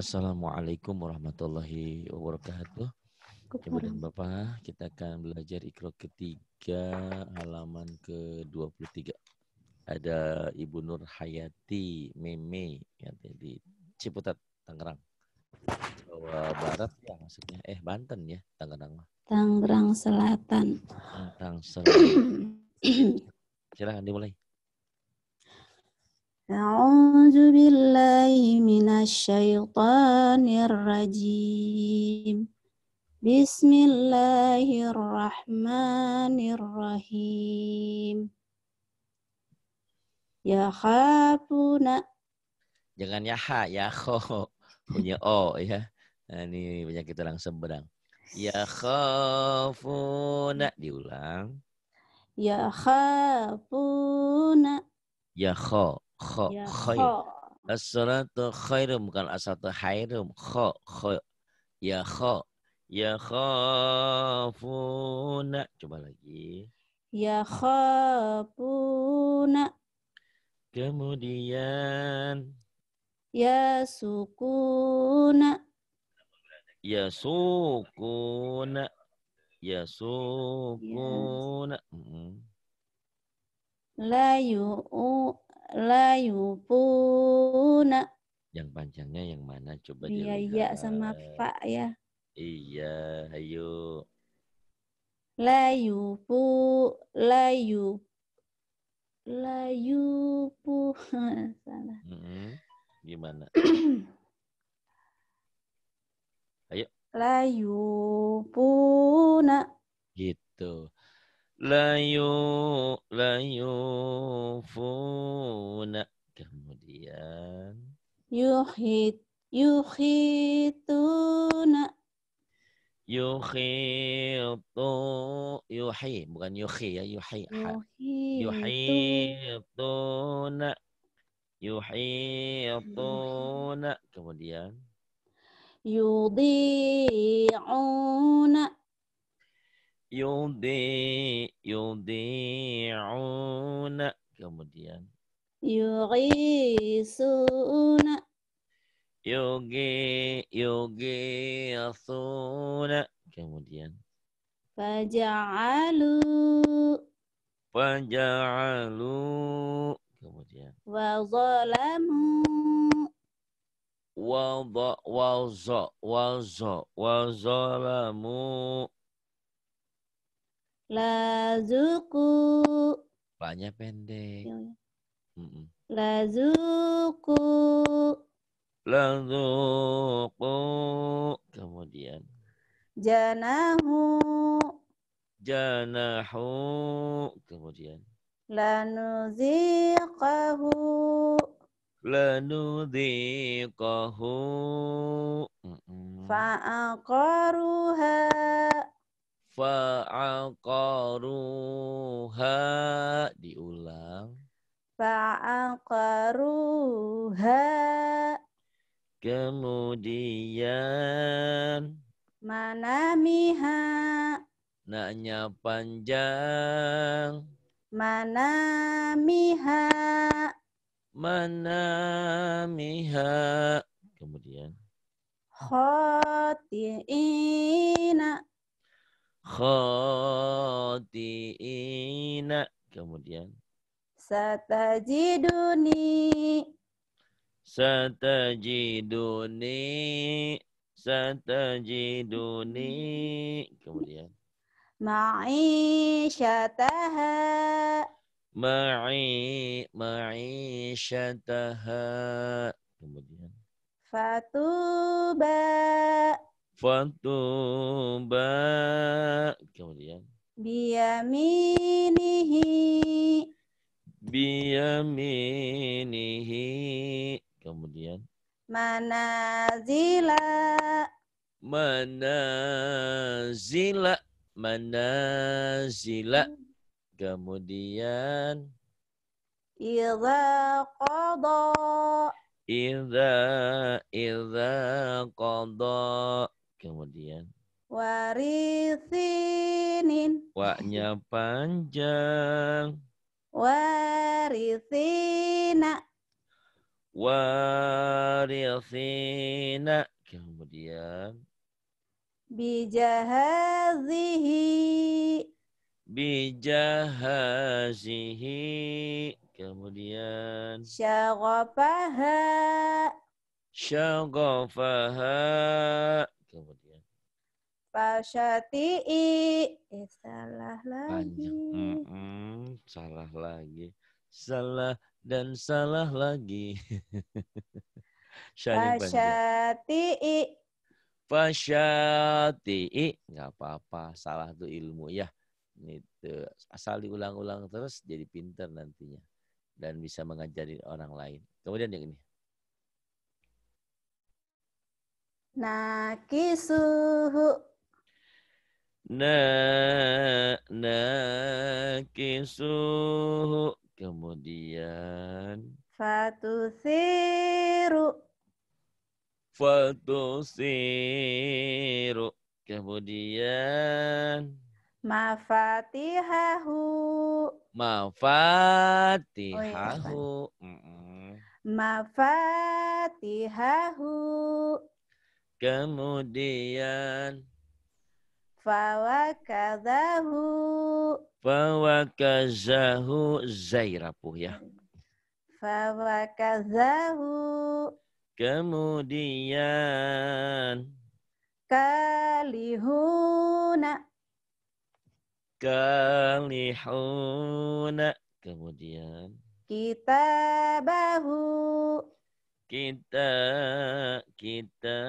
Assalamualaikum warahmatullahi wabarakatuh. Ibu dan Bapak, kita akan belajar ikro ketiga halaman ke-23. Ada Ibu Nur Hayati Meme ya, di Ciputat, Tangerang. Jawa Barat ya maksudnya. Eh, Banten ya, Tangerang. Tangerang Selatan. Tangerang Selatan. Silahkan dimulai. أعوذ بالله من الشيطان الرجيم بسم الله الرحمن الرحيم Ya khafuna. Jangan ya ha, ya kho. Punya o ya. Nah, ini banyak kita langsung berang. Ya khafuna. Diulang. Ya khafuna. Ya kho kho ya, khair. As-salatu khairum bukan as-salatu khairum. Kho kho ya kho ya khafuna. Coba lagi. Ya khafuna. Kemudian ya sukuna. Ya sukuna. Ya sukuna. Ya. La layupuna. Yang panjangnya yang mana coba Iya, iya sama fa ya. Iya, ayo. layupu layu, layupu Salah. Mm -hmm. Gimana? ayo. Layupuna. Gitu. la yu la yufuna kemudian yuhit yuhituna yuhitu yuhi bukan yuhi ya yuhi yuhituna yuhituna kemudian yudhi'una yudhi yudhi'una kemudian yughisuna yugi yughisuna kemudian faja'alu faja'alu kemudian wa zalamu wa wa wa wa wa zalamu Lazuku. Pa-nya pendek. Iya, iya. Lazuku. Lazuku. Kemudian. Janahu. Janahu. Kemudian. Lanuziqahu. Lanuziqahu. Fa'akaruha fa'aqaruha diulang fa'aqaruha kemudian manamiha Nanya panjang manamiha manamiha kemudian khoti'i khati'ina. Kemudian. Satajiduni. Satajiduni. Satajiduni. Kemudian. Ma'isyataha. Ma'i. Ma'isyataha. Kemudian. Fatuba. Fatuba kemudian biyaminihi biyaminihi kemudian manazila manazila manazila hmm. kemudian idza qada idza idza qada Kemudian warisinin Waknya panjang. warisina warisina Kemudian bijahazihi bijahazihi kemudian syaghafaha syaghafaha Fasyati'i. Eh, salah lagi. Mm salah lagi. Salah dan salah lagi. Fasyati'i. Fasyati'i. Nggak apa-apa. Salah tuh ilmu ya. Itu. Asal diulang-ulang terus jadi pinter nantinya. Dan bisa mengajari orang lain. Kemudian yang ini. Nakisuhu na nakisuhu kemudian fatu fatusiru kemudian mafatihahu mafatihahu oh, iya. mm -mm. kemudian Fawakazahu. Fawakazahu Zairapuh ya. Fawakazahu. Kemudian. Kalihuna. Kalihuna. Kemudian. kita bahu, Kita, kita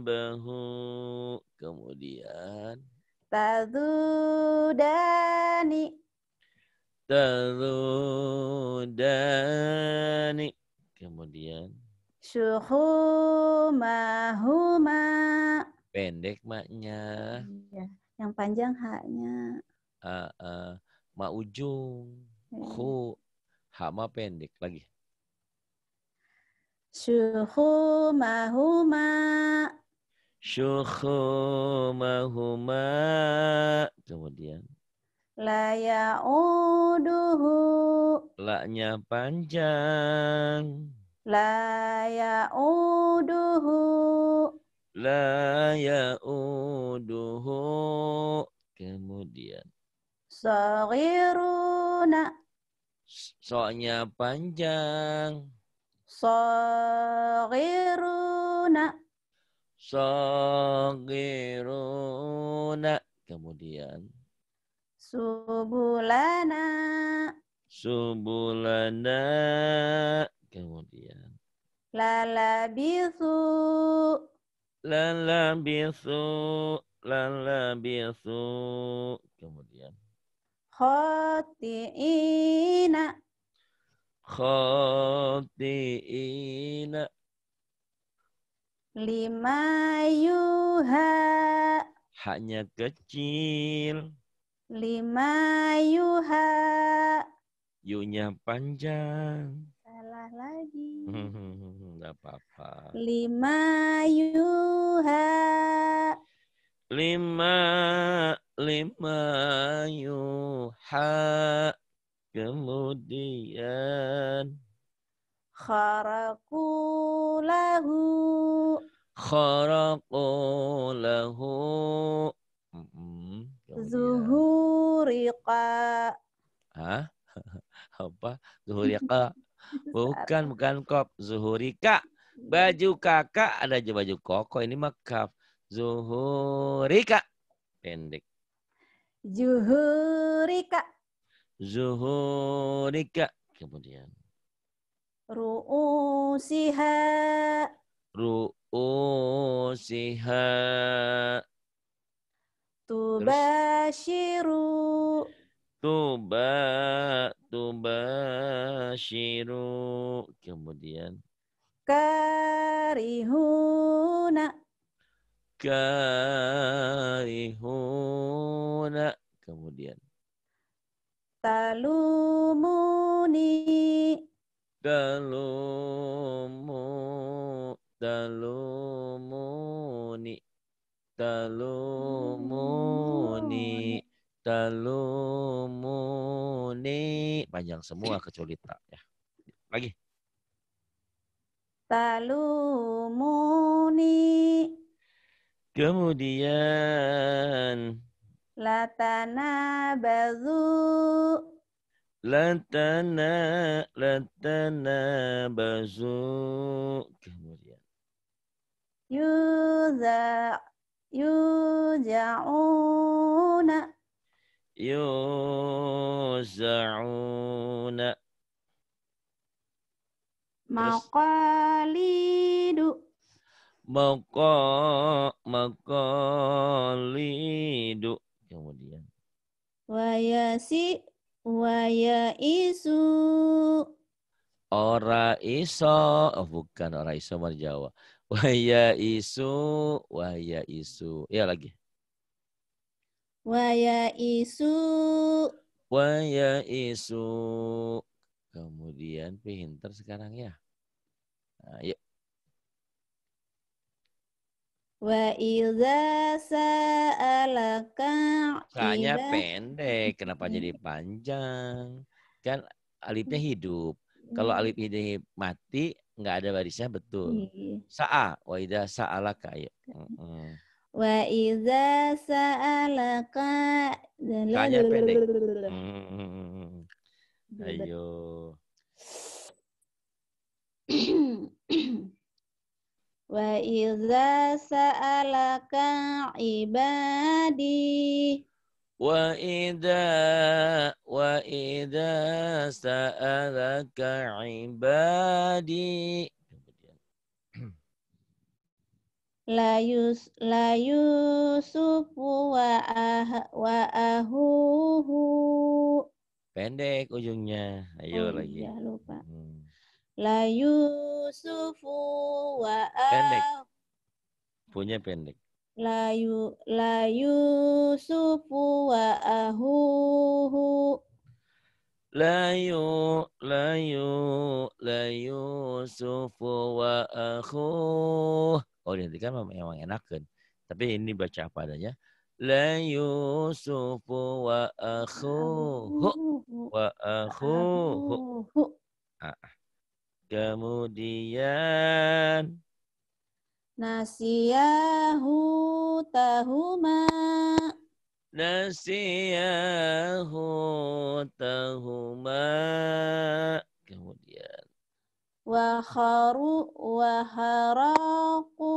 bahu Kemudian Dani. Tadu Dani. Kemudian Syuhumahuma Pendek maknya Ya. Yang panjang haknya uh, uh, Ma ujung iya. Hu Hak ma pendek lagi Syuhumahuma syukhumahuma kemudian la yauduhu laknya panjang la yauduhu la yauduhu kemudian Soriruna. Soknya panjang. Soriruna. Sogiruna. Kemudian. Subulana. Subulana. Kemudian. Lalabisu. Lalabisu. Lalabisu. Kemudian. Khoti'ina. Khoti'ina. Lima yuha. Haknya kecil. Lima yuha. Yunya panjang. Salah lagi. Enggak hmm, apa-apa. Lima yuha. Lima lima yuha. Kemudian kharaqu lahu kharaqu lahu zuhuriqa Hah? apa zuhuriqa bukan bukan kop zuhurika baju kakak ada aja baju koko ini makaf. zuhurika pendek zuhurika zuhurika kemudian ru'usiha ru'usiha tubashiru tuba tubashiru kemudian karihuna karihuna kemudian talumuni kalumu talumuni talumuni talumuni panjang semua kecuali tak ya lagi talumuni kemudian latana bazu Latana latana bazu kemudian. Yuza yuzauna yuzauna Maqalidu Maqa Maqalidu Kemudian Wayasi Waya isu. Ora iso. Oh, bukan ora iso mar Jawa. Waya isu. Waya isu. Ya lagi. Waya isu. Waya isu. Kemudian pinter sekarang ya. Nah, yuk. Wa iza sa'alaka Sa'nya pendek, kenapa jadi panjang? Kan alifnya hidup. Kalau alif ini mati, nggak ada barisnya betul. Iya. Sa'a, wa iza sa'alaka. Ya. Wa iza sa'alaka. Sa'nya pendek. Hmm. Ayo. Wa idza sa'alaka ibadi Wa idza wa idza sa'alaka ibadi Layus layusufu wa ah, wa ahuhu pendek ujungnya ayo oh, lagi iya, lupa hmm la Yusufu wa pendek. Punya pendek. La yu la Yusufu wa ahuhu la layu, la sufu wa ahu. Oh, dihentikan memang enakan. Tapi ini baca apa adanya. La Yusufu wa ahu. wa ahu Ah. ah. Kemudian Nasiyahu tahuma Nasiyahu tahuma Kemudian wa waharaku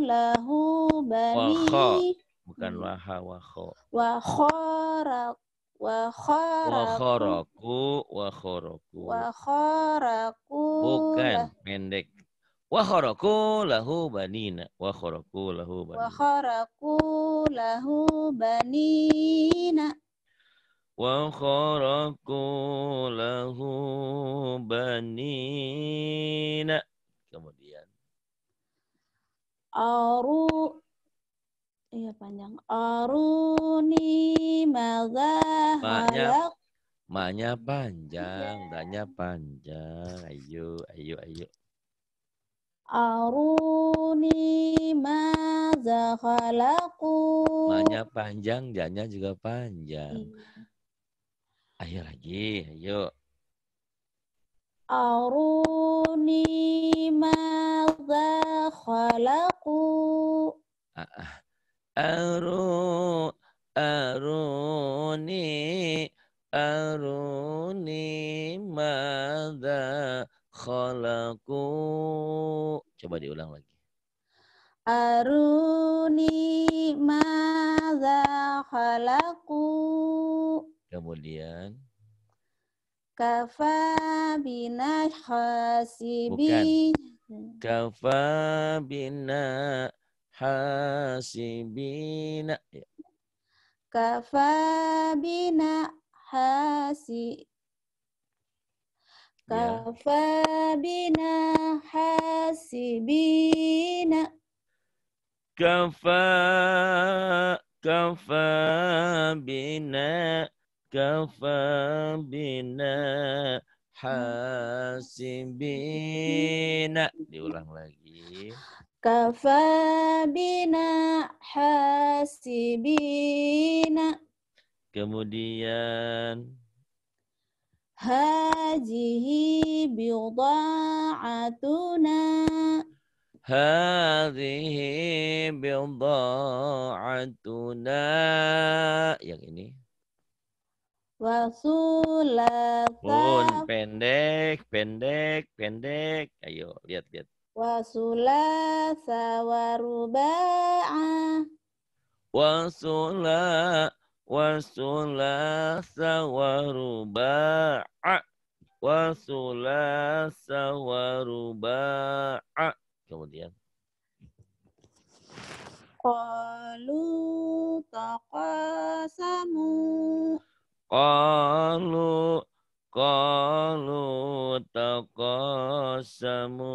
lahu bani kha bukan kha wa kharaq Wa kharaku. Wa kharaku. Wa kharaku. Bukan pendek. Wa kharaku lahu banina. Wa kharaku lahu banina. Wa kharaku lahu banina. Wa kharaku lahu banina. Kemudian. Aru Iya panjang. Aruni maga banyak. maknya iya. panjang, danya panjang. Ayo, ayo, ayo. Aruni maza halaku, Maknya panjang, danya juga panjang. Iya. Ayo lagi, ayo. Aruni maza halaku. Ah, ah. Aru, aruni, aruni mada khalaku. Coba diulang lagi. Aruni mada khalaku. Kemudian. Kafa bina hasibin. Bukan hasibina ya. kafabina hasi ya. kafabina hasibina kafa kafabina kafabina hasibina diulang lagi Kafabina hasibina. Kemudian. Hajihi biuda'atuna. Hajihi biuda'atuna. Yang ini. Wasulata. Pun pendek, pendek, pendek. Ayo, lihat, lihat wa sawaruba, wa ruba'a wa sula wa sulasa wa ruba'a wa kemudian qalu taqasamu qalu Qalu taqasamu.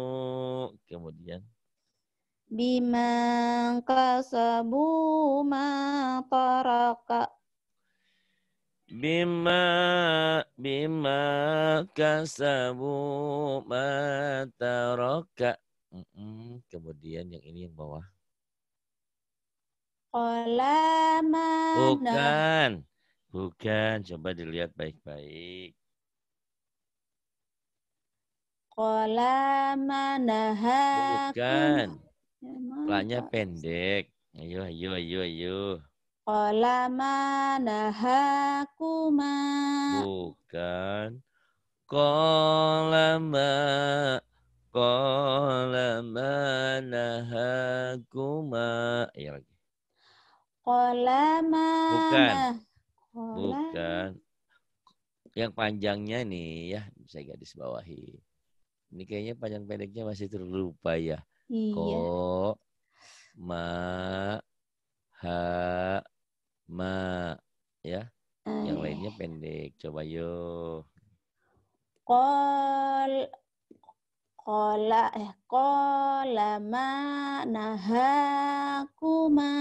Kemudian. Biman kasabu ma taraka. Bima bima kasabu ma taraka. Kemudian yang ini yang bawah. Olamana. Bukan. Bukan. Coba dilihat baik-baik. Kola manaha. Bukan. Ya, Lanya pendek. Ayo, ayo, ayo, ayo. Kola manaha kuma. Bukan. Kola ma. Kola manaha kuma. Ayo iya lagi. Kola Bukan. Bukan. Yang panjangnya nih ya, saya gadis bawahi. Ini kayaknya panjang pendeknya masih terlupa ya. Iya. Ko, ma, ha, ma, ya. Eh. Yang lainnya pendek. Coba yuk. Kol, kola, eh, kolama, kola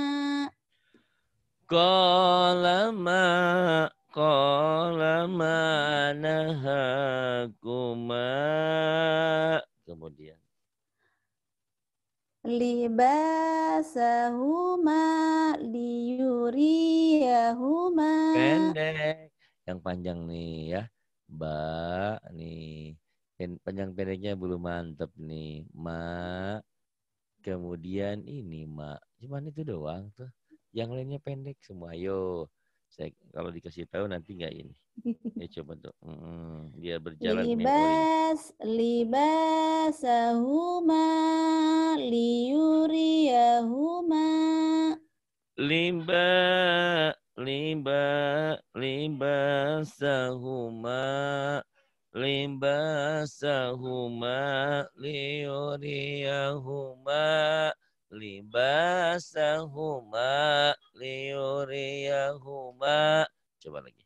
Kolama, kolama, ma kemudian libasahuma liyuriyahuma pendek yang panjang nih ya ba nih panjang pendeknya belum mantep nih ma kemudian ini ma cuman itu doang tuh yang lainnya pendek semua yo saya kalau dikasih tahu nanti nggak ini ya coba tuh hmm, dia berjalan libas memori. sahuma, liuriyahuma liba liba limba sahuma, liuriyahuma libasahuma liyuriyahuma coba lagi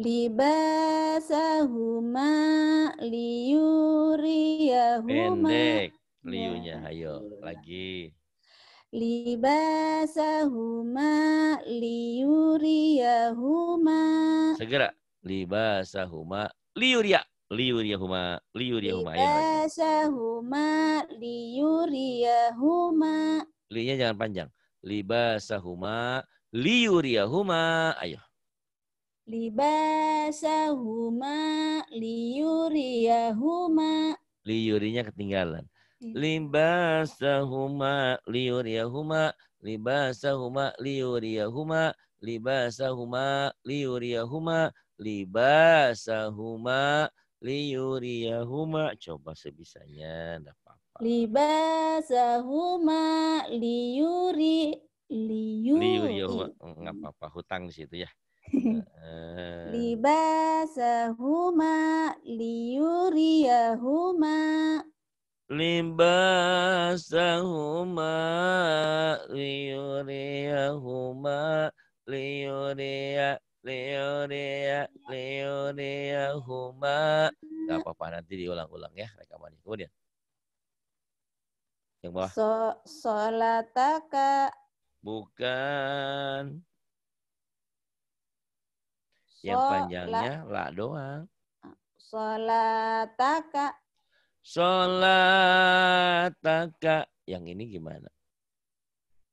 libasahuma liyuriyahuma pendek liunya nah, ayo gitu. lagi libasahuma liyuriyahuma segera libasahuma liyuriya liyuriyahuma liyuriyahuma ya. Libasahuma liyuriyahuma. Linya jangan panjang. Libasahuma liyuriyahuma. Ayo. Libasahuma liyuriyahuma. Liyurinya ketinggalan. Iya. Libasahuma liyuriyahuma libasahuma liyuriyahuma libasahuma liyuriyahuma libasahuma liyuriyahuma coba sebisanya enggak apa-apa libasahuma liyuri liyuri enggak oh, apa-apa hutang di situ ya libasahuma liyuriyahuma libasahuma liyuriyahuma liyuriya Leonia, Leonia, huma. Gak apa-apa, nanti diulang-ulang ya rekamannya. Kemudian. Yang bawah. So, solataka. Bukan. So, Yang panjangnya la, la doang. Solataka. Solataka. Yang ini gimana?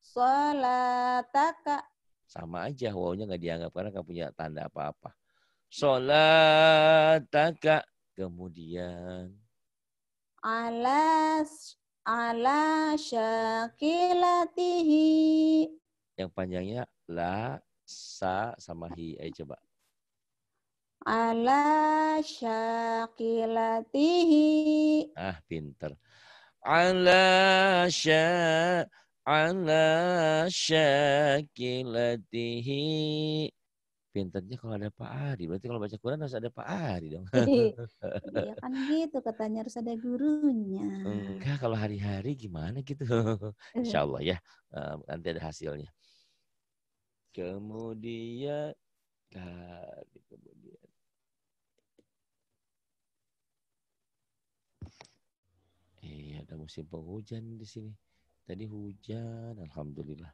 Solataka. Sama aja wawunya nggak dianggap karena nggak punya tanda apa-apa. taka kemudian alas ala syakilatihi yang panjangnya la sa sama hi ayo coba ala syakilatihi ah pinter ala syakilatihi ala syakilatihi. Pinternya kalau ada Pak Ari. Berarti kalau baca Quran harus ada Pak Ari dong. Iya kan gitu katanya harus ada gurunya. Enggak, kalau hari-hari gimana gitu. Insya Allah ya. Eh, nanti ada hasilnya. Kemudian, kemudian. Iya, ada musim penghujan di sini. Tadi hujan, alhamdulillah.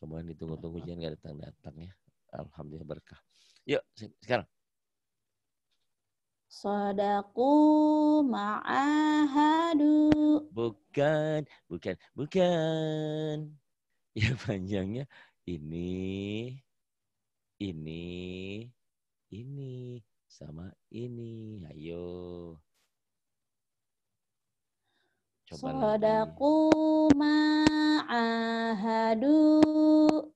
Kemarin ditunggu-tunggu hujan nggak datang-datang ya. Alhamdulillah berkah. Yuk, sekarang. Sadaku ma'ahadu. Bukan, bukan, bukan. Ya panjangnya ini, ini, ini, sama ini. Ayo. Coba Sodaku ma'ahadu.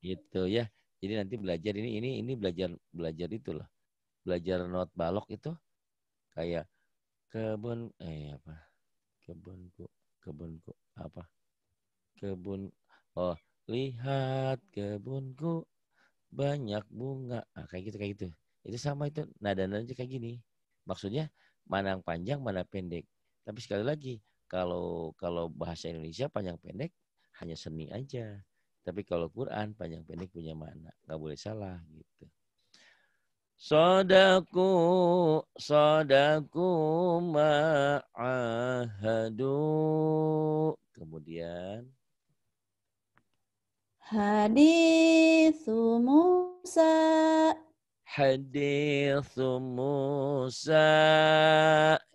Itu ya. Jadi nanti belajar ini ini ini belajar belajar itu loh. Belajar not balok itu kayak kebun eh apa? Kebunku, kebunku apa? Kebun oh, lihat kebunku banyak bunga. Nah, kayak gitu kayak gitu. Itu sama itu nada-nadanya kayak gini. Maksudnya mana yang panjang, mana pendek. Tapi sekali lagi, kalau kalau bahasa Indonesia panjang pendek hanya seni aja. Tapi kalau Quran panjang pendek punya makna, nggak boleh salah gitu. Sodaku, sodaku ma'ahadu. Kemudian. Hadis Musa. Hadis Musa.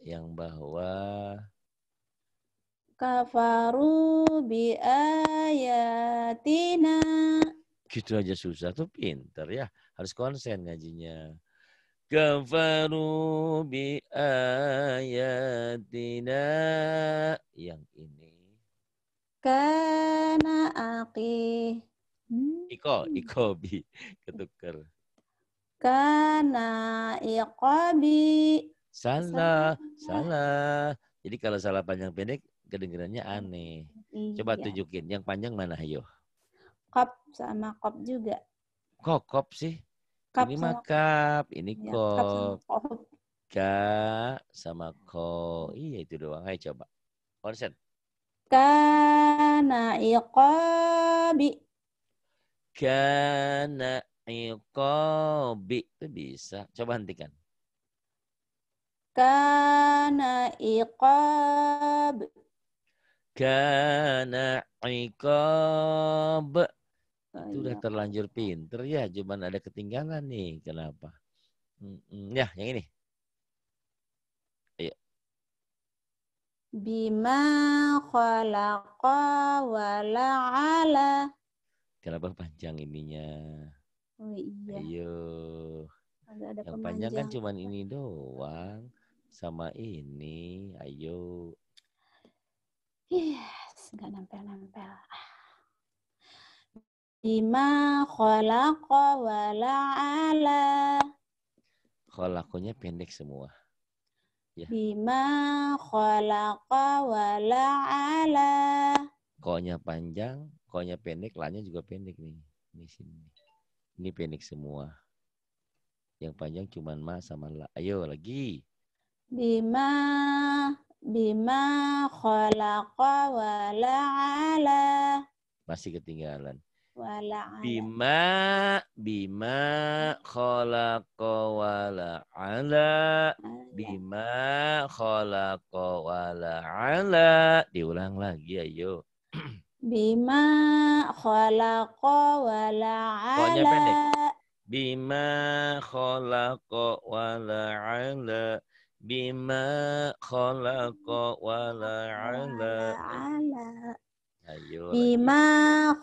Yang bahwa kafaru bi ayatina. Gitu aja susah tuh pinter ya. Harus konsen ngajinya. Kafaru bi ayatina. Yang ini. Kana aki. Hmm. Iko, iko bi. Ketuker. Kana ikobi. Salah, salah. salah. Jadi kalau salah panjang pendek kedengarannya iya. aneh. Iya. Coba tunjukin. Yang panjang mana Hayo? Kop sama kop juga. Kok kop sih? Kop ini mah kap, ini iya. kop. kop. kop. K sama ko. Iya itu doang. Ayo coba. Konsen. Kana iqabi. Kana iqabi. Itu bisa. Coba hentikan. Kana iqabi kana iqab. Itu udah iya. terlanjur pinter ya, cuman ada ketinggalan nih. Kenapa? Hmm, ya, yang ini. Ayo. Iya. Bima khalaqa la'ala. Kenapa panjang ininya? Oh iya. Ayo. Ada yang panjang kan cuman ini doang. Sama ini. Ayo. Yes, nggak nempel-nempel. Bima kolako, wala ala. Kolakonya pendek semua. Ya. Bima khalaqa wala ala. Konya panjang, konya pendek, lanya juga pendek nih. Ini sini. Ini pendek semua. Yang panjang cuma ma sama la. Ayo lagi. Bima bima khalaqa wala ala. Masih ketinggalan. Wala Bima bima khalaqa wala ala. Ah, iya. Bima khalaqa wala ala. Diulang lagi ayo. Bima khalaqa wala ala. Bima khalaqa wala ala bima khalaqa la ala Ayo, bima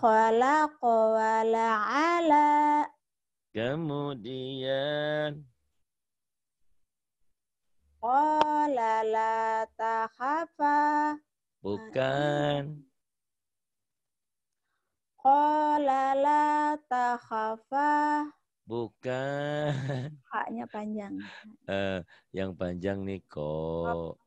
khalaqa la ala kemudian Qala la takhafa bukan Qala la takhafa Bukan. Haknya panjang. Uh, yang panjang nih kok. Oh,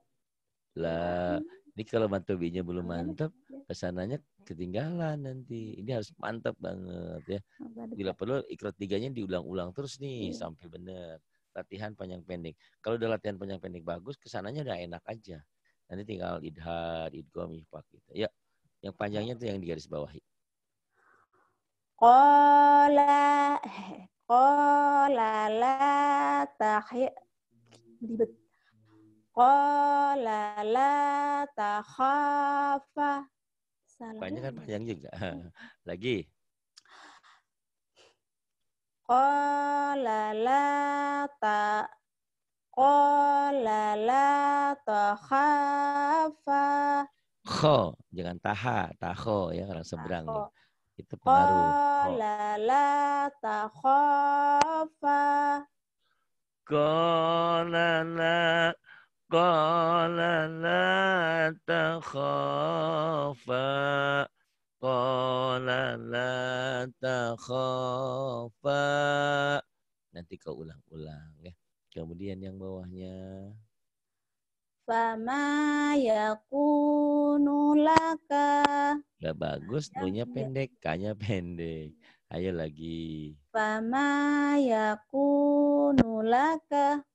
lah, hmm. ini kalau mantubinya belum iya, mantap, iya. pesanannya ketinggalan nanti. Ini harus mantap banget ya. Oh, Bila perlu ikrot tiganya diulang-ulang terus nih iya. sampai benar. Latihan panjang pendek. Kalau udah latihan panjang pendek bagus, kesananya udah enak aja. Nanti tinggal idhar, idgom, ifak gitu. Ya, yang panjangnya tuh yang di garis bawah. Kola Qala la tahi ribet. Qala la Salah. Panjang kan panjang juga. Lagi. Qala la ta Qala la Ko, Kho, jangan taha, taho ya orang seberang. Taho. Itu pengaruh. Qala la takhafa. Qala la la takhafa. Qala takhafa. Nanti kau ulang-ulang ya. Kemudian yang bawahnya fama yakunu laka. Udah bagus, dunia pendek, kanya pendek. Ayo lagi. Fama yakunu laka.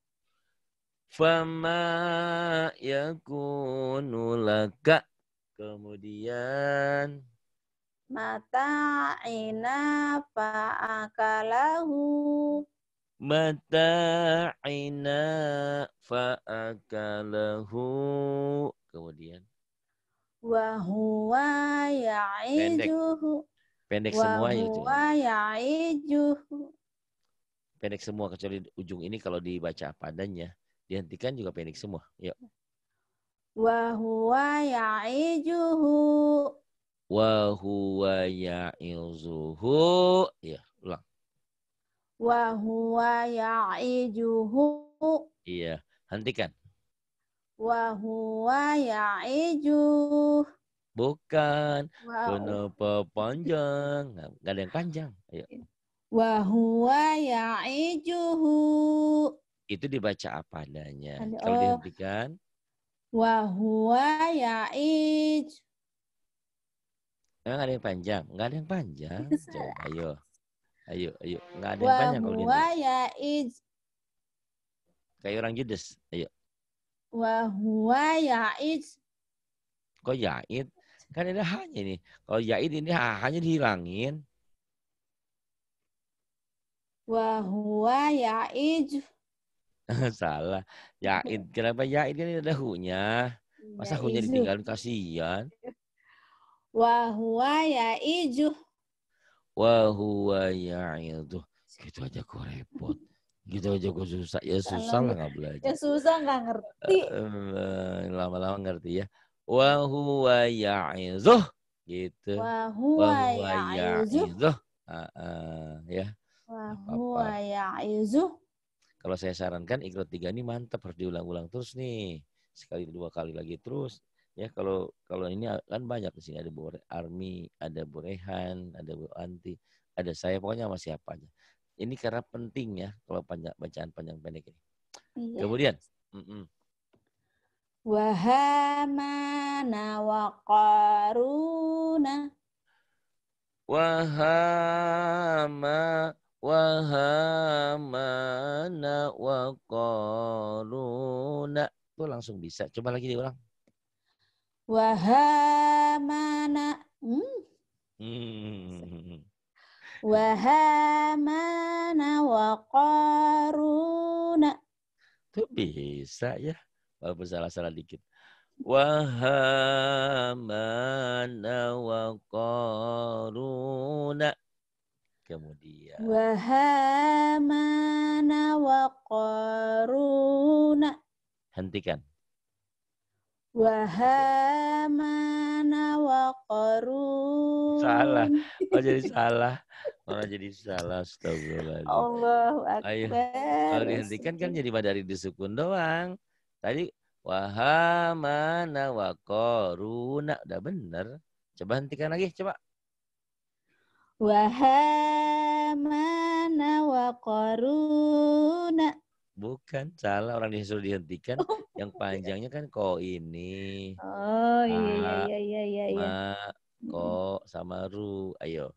Fama yakunu laka. Kemudian. Mata ina fa'akalahu mata'ina fa'akalahu kemudian wa huwa ya'iduhu pendek, pendek semua gitu ya ya'iduhu pendek semua kecuali ujung ini kalau dibaca apa adanya dihentikan juga pendek semua yuk wa huwa ya'iduhu wa huwa ya'izuhu ya wa huwa ya'ijuhu Iya, hentikan. Wa huwa ya'iju Bukan. Wow. Kenapa panjang? Nggak ada yang panjang. Ayo. Wa huwa ya'ijuhu. Itu dibaca apa adanya. Kalau dihentikan. Wa huwa ya'ij. Nggak ada yang panjang. Nggak ada yang panjang. Coba, ayo. Ayo, ayo. Enggak ada yang banyak kalau dia. ya Kayak orang judes. Ayo. Wa huwa ya'id. Kok ya'id? Kan ada hanya nih. Kalau ya'id ini hanya dihilangin. Wa huwa ya'id. Salah. Ya'id. Kenapa ya'id kan ada hu-nya. Masa ya, hu-nya ditinggalin? Kasihan. Wa huwa ya'ijuh wa huwa ya'idhu. Gitu aja kok repot. Gitu aja kok susah. Ya susah lah nggak belajar. Ya susah nggak ngerti. Eh, lama-lama ngerti ya. Wa huwa ya'idhu. Gitu. Wa huwa ya'idhu. uh, ya. Wa huwa ya'idhu. Kalau saya sarankan ikhrot tiga ini mantap harus diulang-ulang terus nih. Sekali dua kali lagi terus ya kalau kalau ini kan banyak di sini ada Bore Army, ada Borehan, ada anti ada saya pokoknya masih siapa aja. Ini karena penting ya kalau panjang bacaan panjang pendek ini. Iya. Kemudian, Wahamana wa qaruna. Wahama wahamana wa qaruna. Itu langsung bisa. Coba lagi diulang. Wahamana. Hmm? hmm. Wahamana wa qaruna. Tuh bisa ya. Walaupun salah-salah dikit. Wahamana wa qaruna. Kemudian. Wahamana wa qaruna. Hentikan. Wahamana wa Salah. Oh jadi salah. Orang jadi salah. Astagfirullahaladzim. Allah Akbar. Ayo. Kalau dihentikan kan jadi dari disukun doang. Tadi wahamana wa qaruna. Udah bener. Coba hentikan lagi. Coba. Wahamana wa qaruna. Bukan, salah orang disuruh dihentikan. Oh, yang iya. panjangnya kan ko ini. Oh iya, ah, iya, iya iya iya iya. Ma, ko sama ru. Ayo.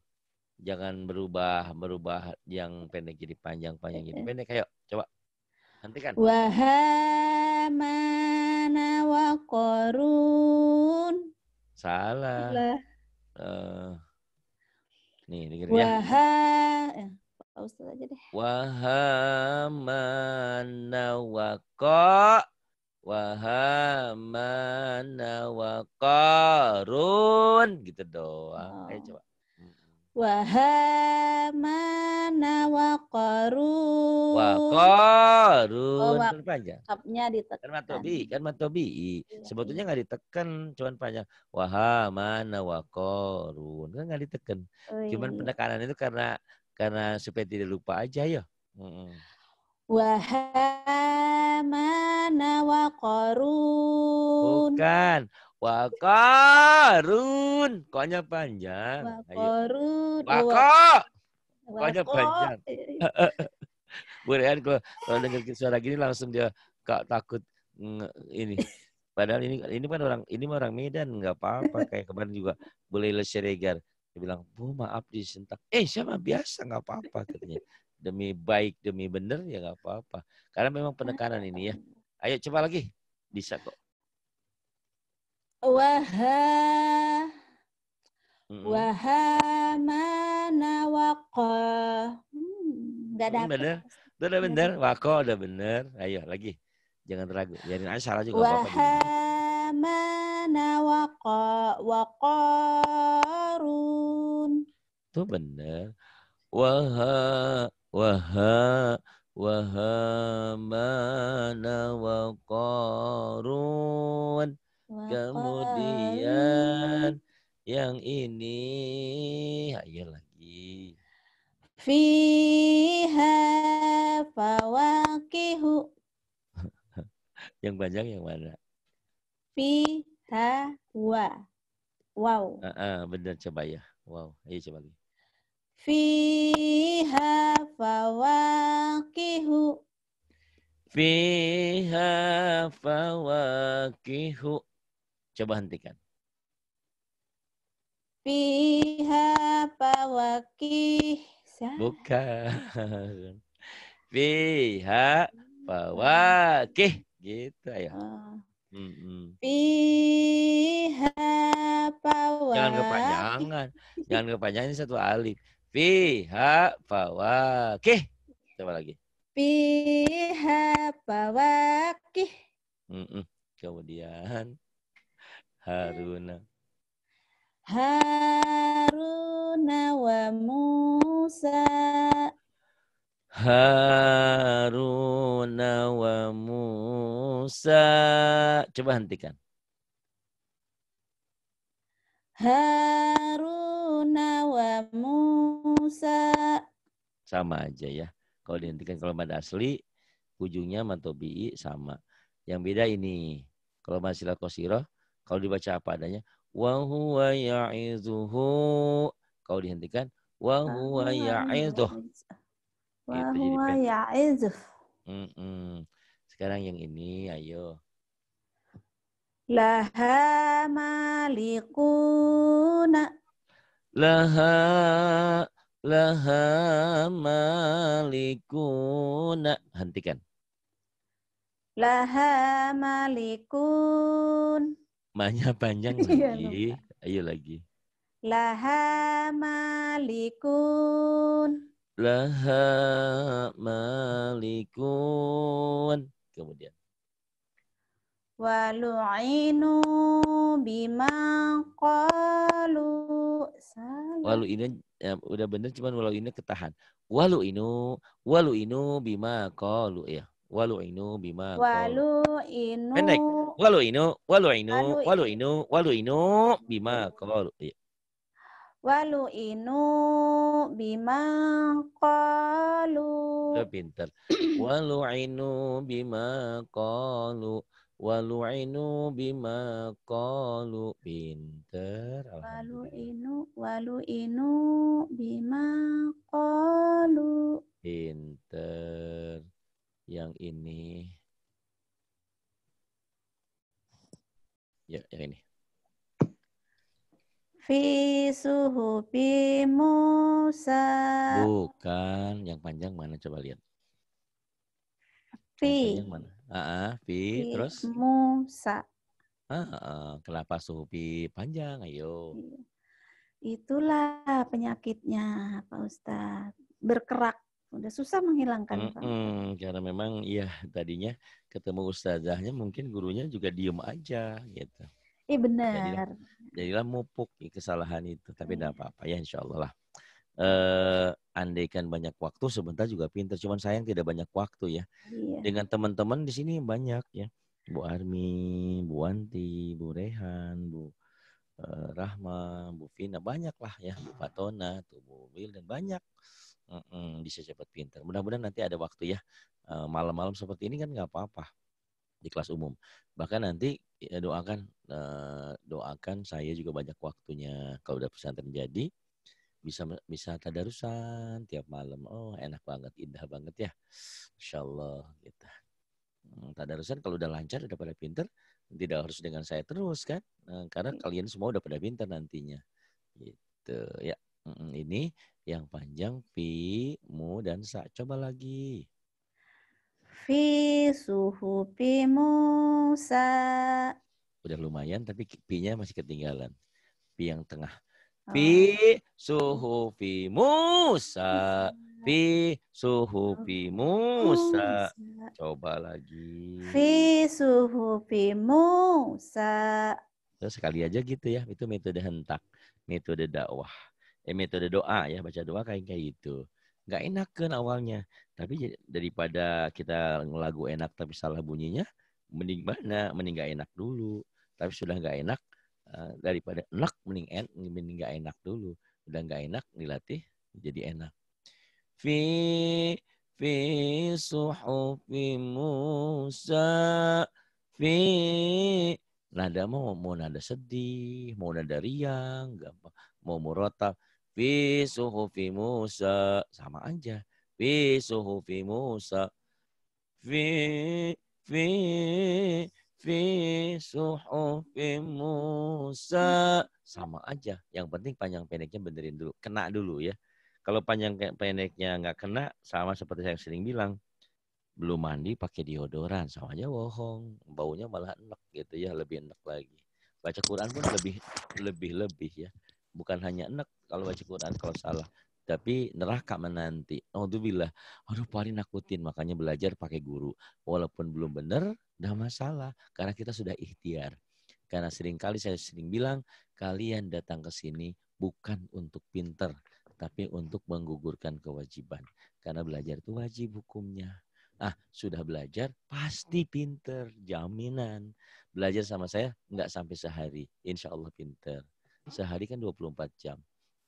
Jangan berubah, berubah yang pendek jadi panjang, panjang jadi pendek. Ayo, coba. Hentikan. Wahamana wa korun. Salah. Salah. Uh, eh, nih, dengerin ya. Waha, eh, aja deh. Wahamana wako wahamana wakorun gitu doang. Oh. Ayo coba. Wahamana wakorun. Wakorun. Oh, wak panjang. Kapnya ditekan. Kan matobi, iya, kan matobi. Iya, Sebetulnya nggak iya. ditekan, cuman panjang. Wahamana wakorun. Kan nggak ditekan. Oh, iya. Cuman penekanan itu karena karena supaya tidak lupa aja ya. Wah Wahamana wa korun. Bukan. Wa korun. Koknya panjang. Wa korun. Wa Koknya panjang. Bu kalau, dengar suara gini langsung dia kak takut ini. Padahal ini ini kan orang ini orang Medan nggak apa-apa kayak kemarin juga boleh Syregar dia bilang, bu maaf disentak. Eh siapa biasa nggak apa-apa katanya. Demi baik, demi benar ya nggak apa-apa. Karena memang penekanan ini ya. Ayo coba lagi. Bisa kok. Waha mana waqa hmm, Udah mm, dapat. Bener. Udah bener. Wako udah bener. Ayo lagi. Jangan ragu. Biarin aja salah juga. Waha Hamana wa, qa, wa Qarun. Itu benar. Waha, waha, wahamana wa Qarun. Kemudian yang ini, ayo iya lagi. Fiha fawakihu. yang panjang yang mana? Fi ha wa. Wow. Uh, uh, benar coba ya. Wow. Ayo coba lagi. Fiha fawakihu. Fiha fawakihu. Coba hentikan. Fiha fawakih. Bukan. Fiha fawakih. Gitu ayo. Oh pihak hmm Jangan kepanjangan. Jangan kepanjangan satu alif. Fiha fawa. Oke. Coba lagi. Fiha fawa. Kemudian Haruna. Haruna wa Musa. Haruna wa Musa. Coba hentikan. Haruna wa Musa. Sama aja ya. Kalau dihentikan kalau mad asli, ujungnya matobi sama. Yang beda ini. Kalau masih kosiroh, kalau dibaca apa adanya. Wa huwa ya'izuhu. Kalau dihentikan, wa huwa ah, Gitu, ya izuf. Eh, mm -mm. Sekarang yang ini, ayo. Laha malikuna. Laha laha malikuna. Hentikan. Laha malikun. Mahnya panjang iya, lagi. Ayo lagi. Laha malikun laha malikun. Kemudian. Walu'inu bima qalu. Walu ini ya, udah bener cuman walu ini ketahan. Walu inu, walu inu bima qalu ya. Walu inu bima qalu. Walu inu. Pendek. Walu inu, walu inu, walu inu, walu inu bima qalu. Ya walu inu bima qalu. Pinter. walu inu bima Walu inu bima qalu pinter. Walu inu bima qalu pinter. Yang ini. Ya, yang ini. Fi suhufi Musa. Bukan, yang panjang mana coba lihat. Fi. mana? Ah, uh fi, fi terus Musa. Ah, uh-uh, kenapa suhufi panjang? Ayo. Iya. Itulah penyakitnya, Pak Ustaz. Berkerak udah susah menghilangkan mm -mm, Pak. karena memang iya tadinya ketemu ustazahnya mungkin gurunya juga diem aja gitu Iya benar. Jadilah, jadilah mupuk kesalahan itu, tapi tidak iya. hmm. apa-apa ya insya Allah lah. Uh, andaikan banyak waktu sebentar juga pinter, cuman sayang tidak banyak waktu ya. Iya. Dengan teman-teman di sini banyak ya. Bu Armi, Bu Wanti, Bu Rehan, Bu uh, Rahma, Bu Fina banyak lah ya. Bu Patona, tuh Bu Wil dan banyak. Mm -mm, bisa cepat pinter. Mudah-mudahan nanti ada waktu ya. Eh, malam-malam seperti ini kan nggak apa-apa di kelas umum. Bahkan nanti ya doakan eh, doakan saya juga banyak waktunya kalau udah pesantren jadi bisa bisa tadarusan tiap malam oh enak banget indah banget ya Insya kita gitu. hmm, tadarusan kalau udah lancar udah pada pinter tidak harus dengan saya terus kan eh, karena hmm. kalian semua udah pada pinter nantinya gitu ya ini yang panjang pi mu dan sa coba lagi fi suhufi Musa. Udah lumayan tapi pi-nya masih ketinggalan. Pi yang tengah. Fi oh. suhufi Musa. Fi suhufi Musa. Musa. Coba lagi. Fi suhufi Musa. Terus sekali aja gitu ya. Itu metode hentak. Metode dakwah. Eh, metode doa ya. Baca doa kayak kayak gitu nggak enak kan awalnya tapi daripada kita lagu enak tapi salah bunyinya mending mana mending nggak enak dulu tapi sudah nggak enak eh, daripada enak mending en mending nggak enak dulu udah nggak enak dilatih jadi enak fi fi suhufi Musa fi nada mau mau nada sedih mau nada riang gampang mau murotab fi suhufi Musa sama aja fi suhufi Musa fi fi fi suhufi Musa sama aja yang penting panjang pendeknya benerin dulu kena dulu ya kalau panjang pendeknya nggak kena sama seperti saya sering bilang belum mandi pakai diodoran sama aja bohong baunya malah enak gitu ya lebih enak lagi baca Quran pun lebih lebih lebih ya bukan hanya enak kalau baca hmm. Quran kalau salah tapi neraka menanti. Alhamdulillah. Aduh paling nakutin makanya belajar pakai guru. Walaupun belum benar, dah masalah karena kita sudah ikhtiar. Karena sering kali saya sering bilang, kalian datang ke sini bukan untuk pinter, tapi untuk menggugurkan kewajiban. Karena belajar itu wajib hukumnya. Ah, sudah belajar pasti pinter, jaminan. Belajar sama saya nggak sampai sehari, insya Allah pinter. Sehari kan 24 jam.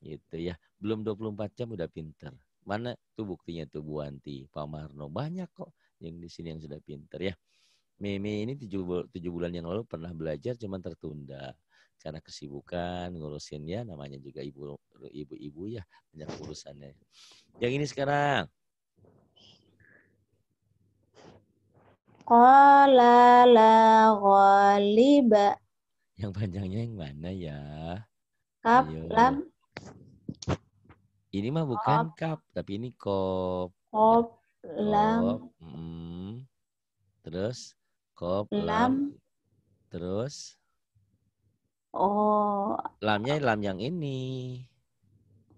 Gitu ya. Belum 24 jam udah pinter. Mana tuh buktinya tuh Bu Anti, Pak Marno. Banyak kok yang di sini yang sudah pinter ya. Meme ini tujuh, bul bulan yang lalu pernah belajar cuman tertunda karena kesibukan ngurusin ya namanya juga ibu ibu-ibu ya banyak urusannya. Yang ini sekarang. Kolala Yang panjangnya yang mana ya? Kap, Ayo. Iya. lam. Ini mah bukan kap, tapi ini kop. Kop, lam. Kop, mm. Terus kop, lam. lam. Terus Oh. Lamnya lam yang ini.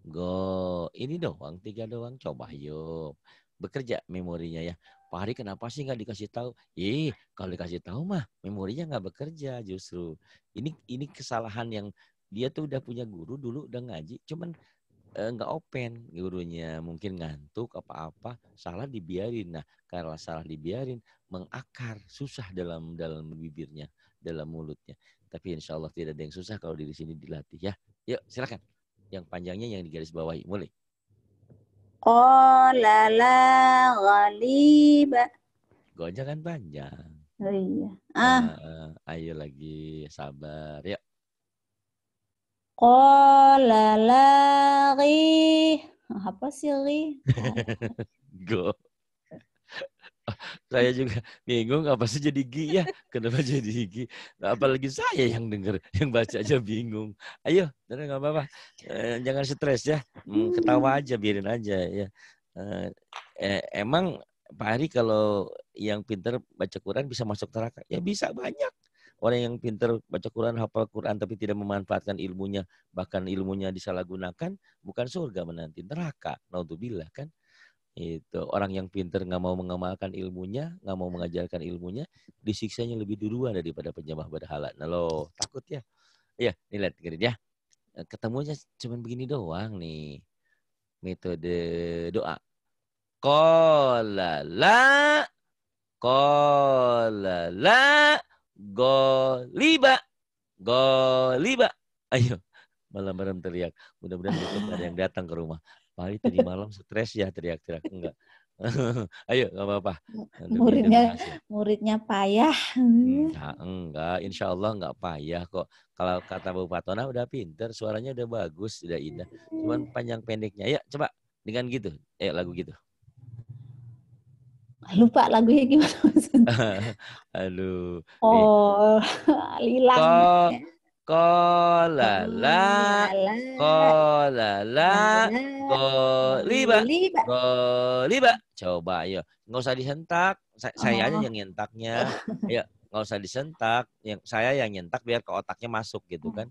Go. Ini doang, tiga doang. Coba yuk. Bekerja memorinya ya. Pak Hari kenapa sih nggak dikasih tahu? Ih, kalau dikasih tahu mah memorinya nggak bekerja justru. Ini ini kesalahan yang dia tuh udah punya guru dulu udah ngaji cuman eh, nggak uh, open gurunya mungkin ngantuk apa-apa salah dibiarin nah karena salah dibiarin mengakar susah dalam dalam bibirnya dalam mulutnya tapi insya Allah tidak ada yang susah kalau di sini dilatih ya yuk silakan yang panjangnya yang digaris bawah mulai Qala la ghaliba. Gonya kan panjang. Oh iya. Ah. Uh, ayo lagi sabar ya kolalari ri. Apa sih ri? Go. saya juga bingung apa sih jadi gi ya kenapa jadi gi nah, apalagi saya yang dengar yang baca aja bingung ayo dengar nggak apa-apa eh, jangan stres ya hmm, ketawa aja biarin aja ya eh, eh, emang Pak Ari kalau yang pinter baca Quran bisa masuk neraka ya bisa banyak Orang yang pintar baca Quran, hafal Quran tapi tidak memanfaatkan ilmunya, bahkan ilmunya disalahgunakan, bukan surga menanti neraka. Naudzubillah kan? Itu orang yang pintar nggak mau mengamalkan ilmunya, nggak mau mengajarkan ilmunya, disiksanya lebih duluan daripada penyembah berhala. Nah lo takut ya? Iya, ini lihat ya. Eh, ketemunya cuma begini doang nih. Metode doa. Kolala. Kolala. Goliba. Goliba. Ayo. Malam-malam teriak. Mudah-mudahan besok ada yang datang ke rumah. Pak tadi malam stres ya teriak-teriak. Enggak. Ayo, nggak apa-apa. Muridnya, muridnya payah. Hmm. Enggak, enggak. Insya Allah enggak payah kok. Kalau kata Bupatona udah pinter, suaranya udah bagus, udah indah. Cuman panjang pendeknya. Ya, coba dengan gitu. Eh, lagu gitu. lupa lagunya gimana maksudnya. Aduh. Oh, hilang. Kolala, kolala, koliba koliba Coba ayo, nggak usah disentak. saya aja oh. yang nyentaknya. Ayo, nggak usah disentak. Yang saya yang nyentak biar ke otaknya masuk gitu hmm. kan.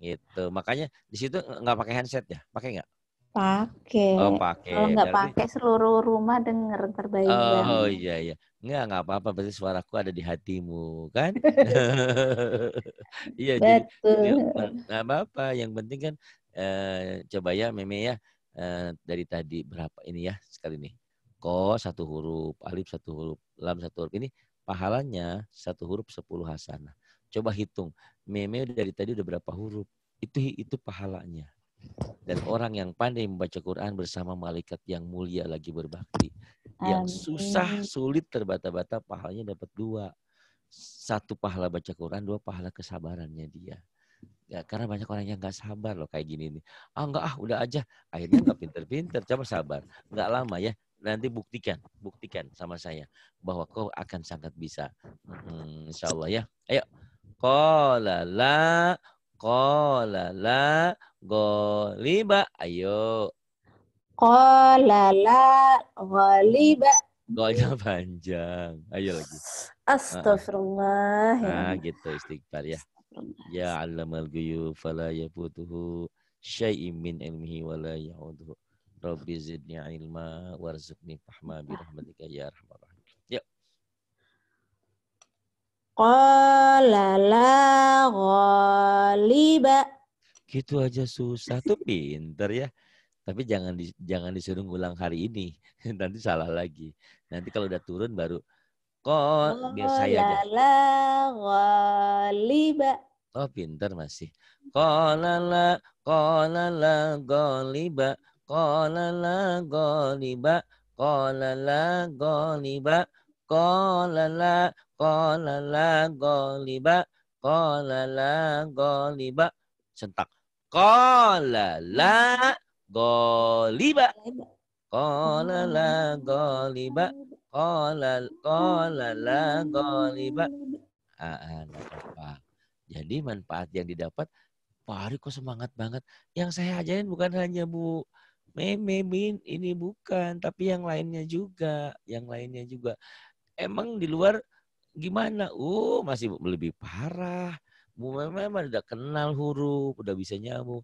Gitu. Makanya di situ nggak pakai handset ya, pakai nggak? Pakai. Oh, Kalau nggak pakai seluruh rumah dengar terbayang. Oh, oh iya iya. Nggak nggak apa-apa. pasti suaraku ada di hatimu kan? iya. Betul. Jadi, nggak apa-apa. Yang penting kan eh, coba ya Meme ya eh, dari tadi berapa ini ya sekali nih. Ko satu huruf, alif satu huruf, lam satu huruf. Ini pahalanya satu huruf sepuluh hasanah. Coba hitung. Meme dari tadi udah berapa huruf? Itu itu pahalanya dan orang yang pandai membaca Quran bersama malaikat yang mulia lagi berbakti. Yang susah, sulit, terbata-bata, pahalanya dapat dua. Satu pahala baca Quran, dua pahala kesabarannya dia. Ya, karena banyak orang yang gak sabar loh kayak gini nih. Ah enggak, ah udah aja. Akhirnya nggak pinter-pinter. Coba sabar. Nggak lama ya. Nanti buktikan, buktikan sama saya bahwa kau akan sangat bisa. Hmm, insya Allah ya. Ayo. Kolala, kolala, Goliba. Ayo. Kolala goliba. Golnya panjang. Ayo lagi. Astagfirullah. Ah, gitu istighfar ya. Ya allamal Guyu, fala putuhu syai'im min ilmihi wala ya'uduhu. Rabbi zidni ilma warzuqni fahma birahmatika rahmatika ya Rahmat. rahim. Yuk. Qala la ghaliba Gitu aja susah tuh pinter ya. Tapi jangan di, jangan disuruh ulang hari ini. Nanti salah lagi. Nanti kalau udah turun baru kol biar saya aja. Goliba. Oh pinter masih. Kolala kolala goliba kolala goliba kolala goliba kolala kolala goliba kolala goliba sentak Qala goliba. Qala goliba. Qala goliba. Ah, ah apa. Jadi manfaat yang didapat Pak Ari kok semangat banget. Yang saya ajarin bukan hanya Bu Meme Bin, ini bukan, tapi yang lainnya juga, yang lainnya juga. Emang di luar gimana? Uh, masih lebih parah memang udah kenal huruf, udah bisa nyambung.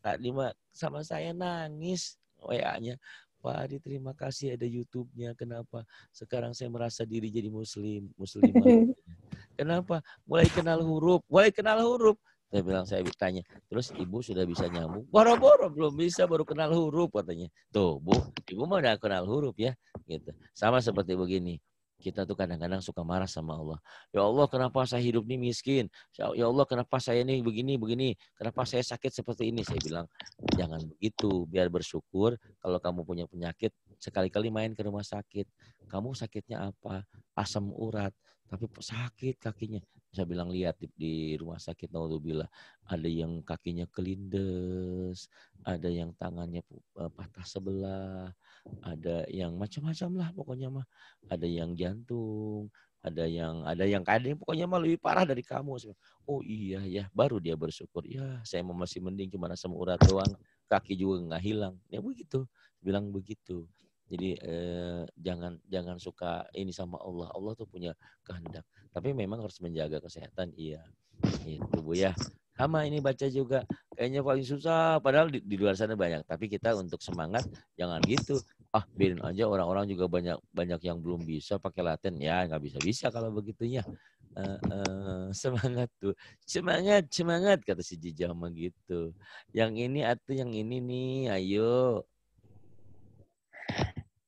Tadi Dima sama saya nangis WA-nya. Pak Adi terima kasih ada YouTube-nya. Kenapa? Sekarang saya merasa diri jadi muslim, muslimah. Kenapa? Mulai kenal huruf, mulai kenal huruf. Saya bilang saya bertanya terus ibu sudah bisa nyambung? Boro-boro belum bisa, baru kenal huruf katanya. Tuh bu, ibu mah udah kenal huruf ya, gitu. Sama seperti begini. Kita tuh kadang-kadang suka marah sama Allah. Ya Allah, kenapa saya hidup ini miskin? Ya, ya Allah, kenapa saya ini begini, begini? Kenapa saya sakit seperti ini? Saya bilang, jangan begitu. Biar bersyukur kalau kamu punya penyakit, sekali-kali main ke rumah sakit. Kamu sakitnya apa? Asam urat. Tapi sakit kakinya. Saya bilang, lihat di, di rumah sakit, naudzubillah. Ada yang kakinya kelindes, ada yang tangannya eh, patah sebelah, ada yang macam-macam lah pokoknya mah ada yang jantung ada yang ada yang kadang pokoknya mah lebih parah dari kamu oh iya ya baru dia bersyukur ya saya mau masih mending cuma sama urat doang kaki juga nggak hilang ya begitu bilang begitu jadi eh, jangan jangan suka ini sama Allah Allah tuh punya kehendak tapi memang harus menjaga kesehatan iya itu bu ya sama ini baca juga kayaknya paling susah padahal di, di luar sana banyak tapi kita untuk semangat jangan gitu ah biarin aja orang-orang juga banyak banyak yang belum bisa pakai Latin ya nggak bisa bisa kalau begitunya uh, uh, semangat tuh semangat semangat kata si Jijama gitu yang ini atau yang ini nih ayo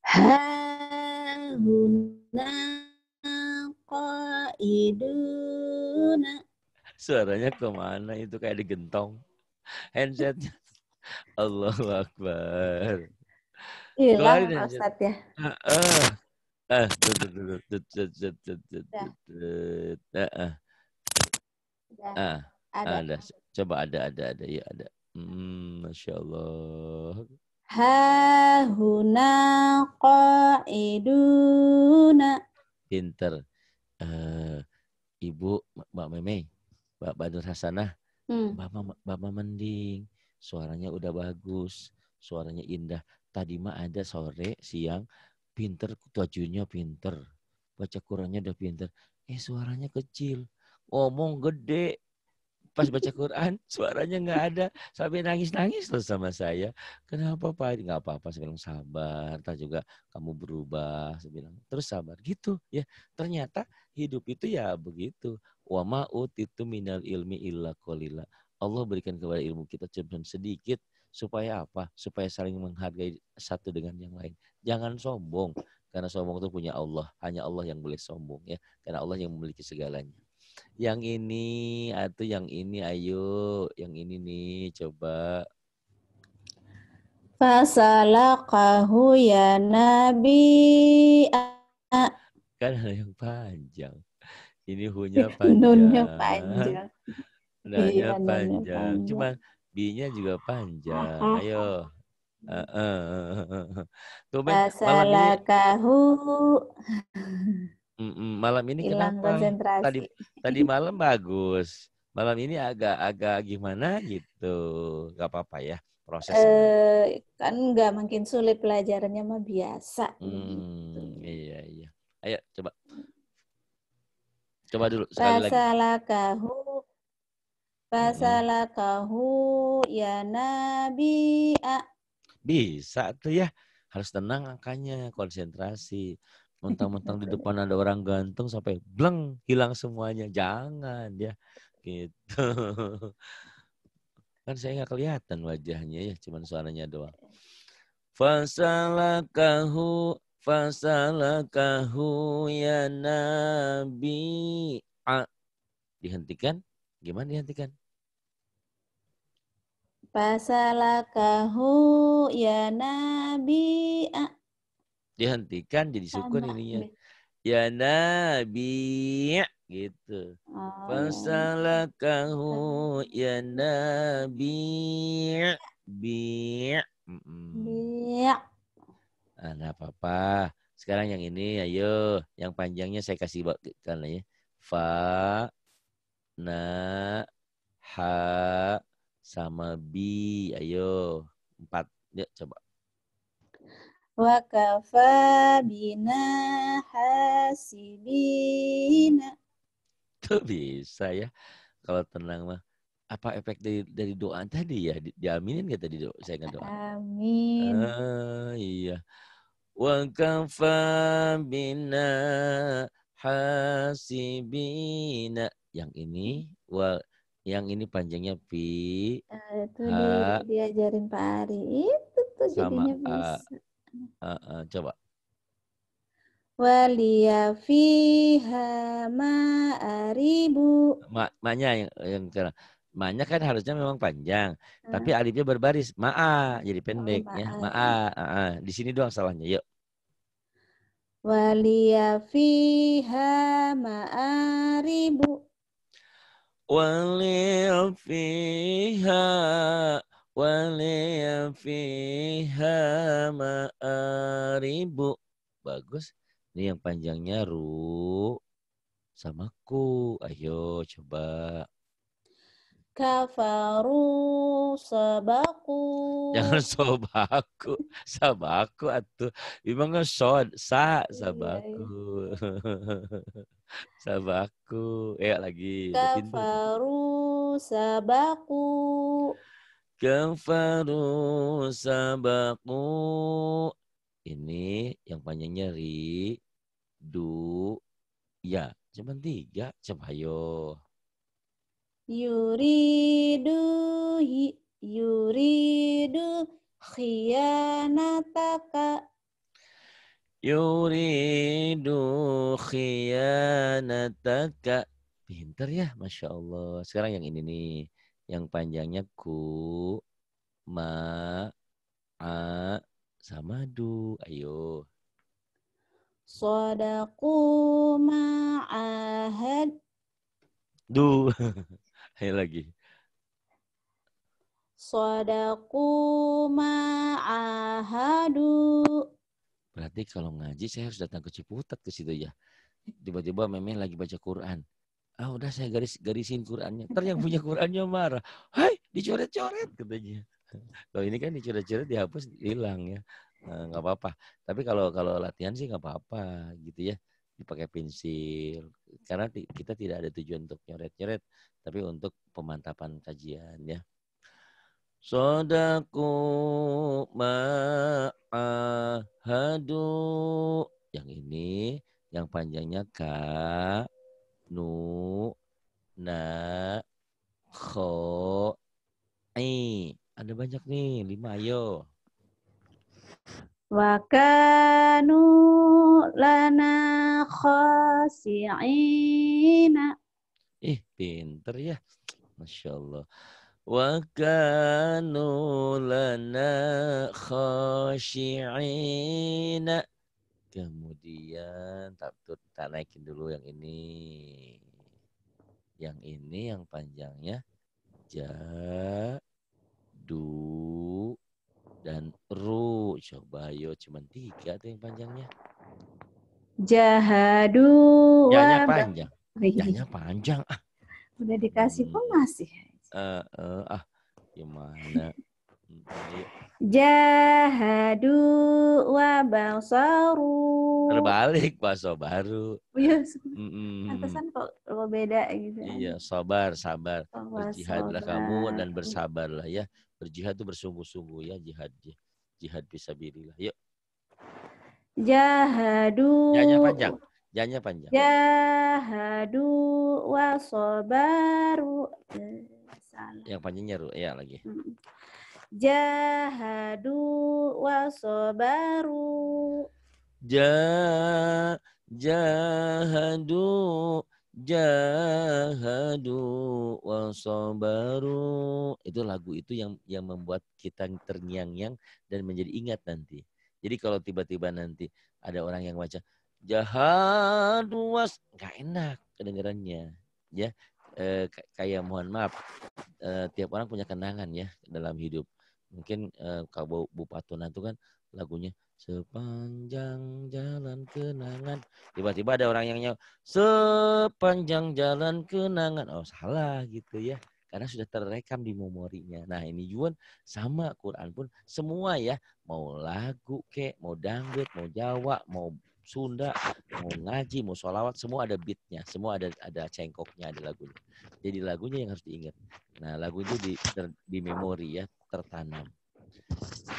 ha huna qaiduna Suaranya kemana itu kayak digentong. Handsetnya. Allah Akbar. Hilang Ustaz ya. ah Ah, ah ah Ah. Ah. Ada. Coba ada ada ada ya ada. Hmm, Masya Allah. Ha huna qaiduna. Pinter. Uh, Ibu Mbak Meme, Mbak Badrul Hasanah, hmm. Bapak, Bapak mending, suaranya udah bagus, suaranya indah. Tadi mah ada sore, siang, pinter, tujuannya pinter. Baca kurangnya udah pinter. Eh suaranya kecil, ngomong gede, pas baca Quran suaranya nggak ada sampai nangis-nangis loh sama saya. Kenapa Pak? Nggak apa-apa. Saya bilang sabar. Tak juga kamu berubah. Saya bilang terus sabar. Gitu ya. Ternyata hidup itu ya begitu. Wa ma'ut itu minal ilmi illa kolila. Allah berikan kepada ilmu kita cuma sedikit supaya apa? Supaya saling menghargai satu dengan yang lain. Jangan sombong karena sombong itu punya Allah. Hanya Allah yang boleh sombong ya. Karena Allah yang memiliki segalanya yang ini atau yang ini ayo yang ini nih coba fasalakahu ya nabi kan ada yang panjang ini hunya panjang nunnya panjang nah, iya, panjang. panjang cuman binya juga panjang ayo Uh, uh, uh, uh. Tumen, malam ini... Malam ini Hilang kenapa? Konsentrasi. Tadi tadi malam bagus. Malam ini agak-agak gimana gitu. Gak apa-apa ya proses. Eh, kan nggak makin sulit pelajarannya mah biasa. Gitu. Hmm, gitu. Iya iya. Ayo coba. Coba dulu sekali Fasalakahu. lagi. Fasalakahu ya Nabi A. Bisa tuh ya. Harus tenang angkanya, konsentrasi mentang-mentang di depan ada orang ganteng sampai bleng hilang semuanya jangan ya gitu kan saya nggak kelihatan wajahnya ya cuman suaranya doang fasalakahu fasalakahu ya nabi A. dihentikan gimana dihentikan fasalakahu ya nabi A dihentikan jadi sukun ininya. Iya. Ya Nabi gitu. Oh. kamu ya Nabi bi biak Ah, nggak apa-apa. Sekarang yang ini ayo yang panjangnya saya kasih bagikan ya. Fa na ha sama bi. Ayo empat. Yuk coba wa kafa bina hasibina. Tuh bisa ya kalau tenang mah apa efek dari, dari doa tadi ya di, diaminin nggak tadi doa saya nggak doa amin ah, iya wa kafa bina hasibina yang ini wa yang ini panjangnya pi uh, itu ha, diajarin Pak Ari itu tuh jadinya bisa Uh, uh, coba. Waliya fiha ma'aribu. Ma, maknya yang, yang sekarang. Maknya kan harusnya memang panjang, uh. tapi alifnya berbaris. Ma'a jadi oh, pendek oh, ya. Ma'a. Ma uh, uh. Di sini doang salahnya. Yuk. Waliya fiha ma'aribu. Waliya fiha Walaya fiha ma'aribu. Bagus. Ini yang panjangnya ru sama ku. Ayo coba. Kafaru sabaku. Jangan sobaku. Sabaku atuh. Memang sod. Sa sabaku. Iya, iya. sabaku. Ya lagi. Kafaru sabaku kafaru sabaku ini yang panjangnya ri du ya cuman tiga coba yo yuridu hi, yuridu khianataka yuridu khianataka pinter ya masya Allah sekarang yang ini nih yang panjangnya ku ma a sama du. Ayo. Sodaku ma'ahad. Du. Ayo lagi. Sodaku ma'ahadu. Berarti kalau ngaji saya harus datang ke Ciputat ke situ ya. Tiba-tiba memang lagi baca Quran ah udah saya garis garisin Qurannya. Ntar yang punya Qurannya marah. Hai, dicoret-coret katanya. Kalau ini kan dicoret-coret dihapus hilang ya. Nah, nggak nah, apa-apa. Tapi kalau kalau latihan sih nggak apa-apa gitu ya. Dipakai pensil. Karena kita tidak ada tujuan untuk nyoret coret tapi untuk pemantapan kajian ya. Sodaku ma'ahadu. Yang ini, yang panjangnya kak nu, na, kho, ai Ada banyak nih, lima ayo. Wa kanu lana khasi'ina. Ih, pinter ya. Masya Allah. Wa kanu lana khasi'ina Kemudian tak tak naikin dulu yang ini. Yang ini yang panjangnya ja du dan ru. Coba yo cuman tiga tuh yang panjangnya. Jahadu. Yangnya panjang. Oh, Yangnya iya. panjang. Ah. Udah dikasih kok masih. Uh, uh, ah gimana? Jahadu wa basaru. Terbalik pak sobaru. Oh, iya. mm -mm. kok lo beda gitu. Kan. Iya, sabar, sabar. Oh, Berjihadlah sabar. kamu dan bersabarlah ya. Berjihad itu bersungguh-sungguh ya jihad. Jihad fisabilillah. Yuk. Jahadu. Jangan panjang. Jangan panjang. Jahadu wa sabaru. Eh, yang panjangnya ru, ya lagi. Mm -mm jahadu wasobaru ja jahadu jahadu wasobaru itu lagu itu yang yang membuat kita terngiang-ngiang dan menjadi ingat nanti jadi kalau tiba-tiba nanti ada orang yang baca jahadu was nggak enak kedengarannya ya eh, kayak mohon maaf eh, tiap orang punya kenangan ya dalam hidup mungkin uh, Bu Bupatuna itu kan lagunya sepanjang jalan kenangan tiba-tiba ada orang yang nyaw sepanjang jalan kenangan oh salah gitu ya karena sudah terekam di memorinya nah ini juga sama Quran pun semua ya mau lagu ke mau dangdut mau Jawa mau Sunda, mau ngaji, mau sholawat, semua ada beatnya, semua ada ada cengkoknya, ada lagunya. Jadi lagunya yang harus diingat. Nah lagu itu di di memori ya, tertanam.